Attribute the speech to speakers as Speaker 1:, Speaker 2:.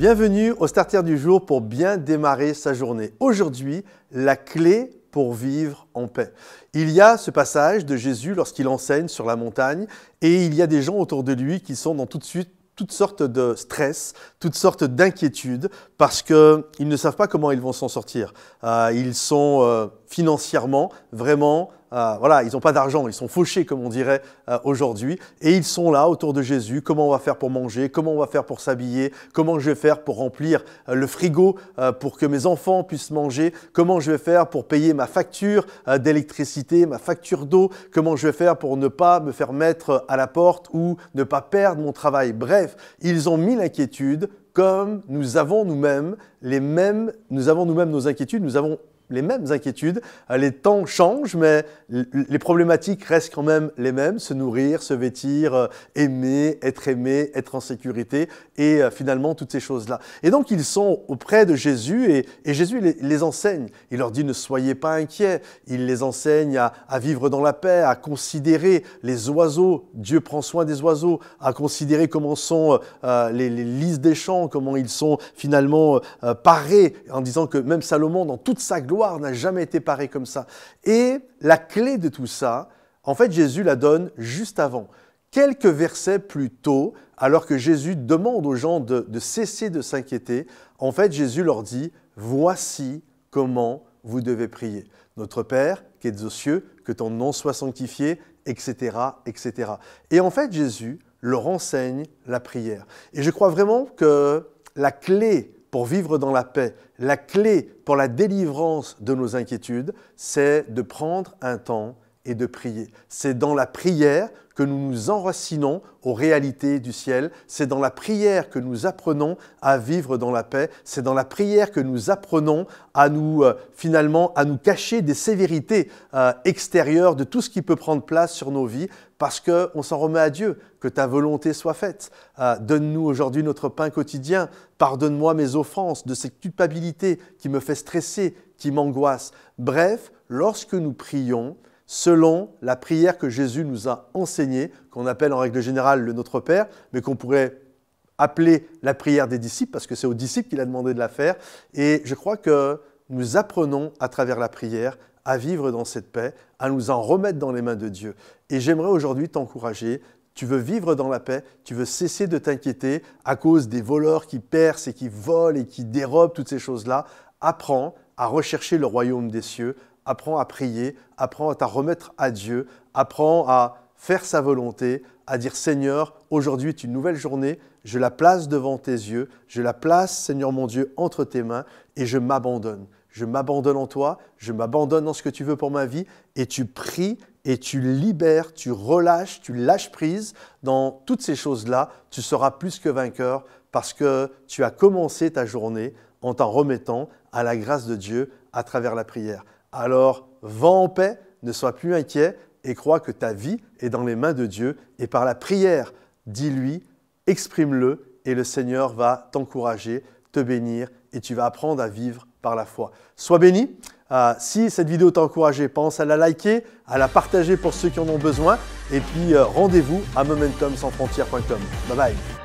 Speaker 1: Bienvenue au Starter du jour pour bien démarrer sa journée. Aujourd'hui, la clé pour vivre en paix. Il y a ce passage de Jésus lorsqu'il enseigne sur la montagne et il y a des gens autour de lui qui sont dans tout de suite toutes sortes de stress, toutes sortes d'inquiétudes parce qu'ils ne savent pas comment ils vont s'en sortir. Euh, ils sont... Euh, financièrement, vraiment, euh, voilà, ils n'ont pas d'argent, ils sont fauchés comme on dirait euh, aujourd'hui, et ils sont là autour de Jésus, comment on va faire pour manger, comment on va faire pour s'habiller, comment je vais faire pour remplir euh, le frigo pour que mes enfants puissent manger, comment je vais faire pour payer ma facture d'électricité, ma facture d'eau, comment je vais faire pour ne pas me faire mettre à la porte ou ne pas perdre mon travail. Bref, ils ont mille inquiétudes comme nous avons nous-mêmes les mêmes, nous avons nous-mêmes nos inquiétudes, nous avons les mêmes inquiétudes. Ah, les temps changent, mais les problématiques restent quand même les mêmes. Se nourrir, se vêtir, euh, aimer, être aimé, être en sécurité, et euh, finalement toutes ces choses-là. Et donc ils sont auprès de Jésus, et, Jésus les, enseigne. Il leur dit ne soyez pas inquiets. Il les enseigne à, vivre dans la paix, à considérer les oiseaux. Dieu prend soin des oiseaux, à considérer comment sont euh, les, les des champs, comment ils sont finalement parés, en disant que même Salomon, dans toute sa gloire, n'a jamais été paré comme ça. Et la clé de tout ça, en fait, Jésus la donne juste avant. Quelques versets plus tôt, alors que Jésus demande aux gens de, cesser de s'inquiéter, en fait, Jésus leur dit, voici comment vous devez prier. Notre Père, qui es aux cieux, que ton nom soit sanctifié, etc., etc. Et en fait, Jésus leur enseigne la prière. Et je crois vraiment que la clé pour vivre dans la paix, la clé pour la délivrance de nos inquiétudes, c'est de prendre un temps et de prier. C'est dans la prière que nous nous enracinons aux réalités du ciel, c'est dans la prière que nous apprenons à vivre dans la paix, c'est dans la prière que nous apprenons à nous euh, finalement à nous cacher des sévérités euh, extérieures de tout ce qui peut prendre place sur nos vies parce que on s'en remet à Dieu, que ta volonté soit faite. Euh, donne-nous aujourd'hui notre pain quotidien, pardonne-moi mes offenses, de cette culpabilités qui me fait stresser, qui m'angoisse. Bref, lorsque nous prions, selon la prière que Jésus nous a enseignée, qu'on appelle en règle générale le Notre Père, mais qu'on pourrait appeler la prière des disciples, parce que c'est aux disciples qu'il a demandé de la faire. Et je crois que nous apprenons à travers la prière à vivre dans cette paix, à nous en remettre dans les mains de Dieu. Et j'aimerais aujourd'hui t'encourager. Tu veux vivre dans la paix, tu veux cesser de t'inquiéter à cause des voleurs qui percent et qui volent et qui dérobent toutes ces choses-là. Apprends à rechercher le royaume des cieux, apprends à prier, apprends à te remettre à Dieu, apprends à faire sa volonté, à dire Seigneur, aujourd'hui est une nouvelle journée, je la place devant tes yeux, je la place, Seigneur mon Dieu, entre tes mains et je m'abandonne. Je m'abandonne en toi, je m'abandonne dans ce que tu veux pour ma vie et tu pries et tu libères, tu relâches, tu lâches prise dans toutes ces choses-là, tu seras plus que vainqueur parce que tu as commencé ta journée en t'en remettant à la grâce de Dieu à travers la prière. Alors, va en paix, ne sois plus inquiet et crois que ta vie est dans les mains de Dieu et par la prière, dis-lui, exprime-le et le Seigneur va t'encourager, te bénir et tu vas apprendre à vivre par la foi. Sois béni. Euh, si cette vidéo t'a encouragé, pense à la liker, à la partager pour ceux qui en ont besoin et puis euh, rendez-vous à momentumsansfrontières.com. Bye bye.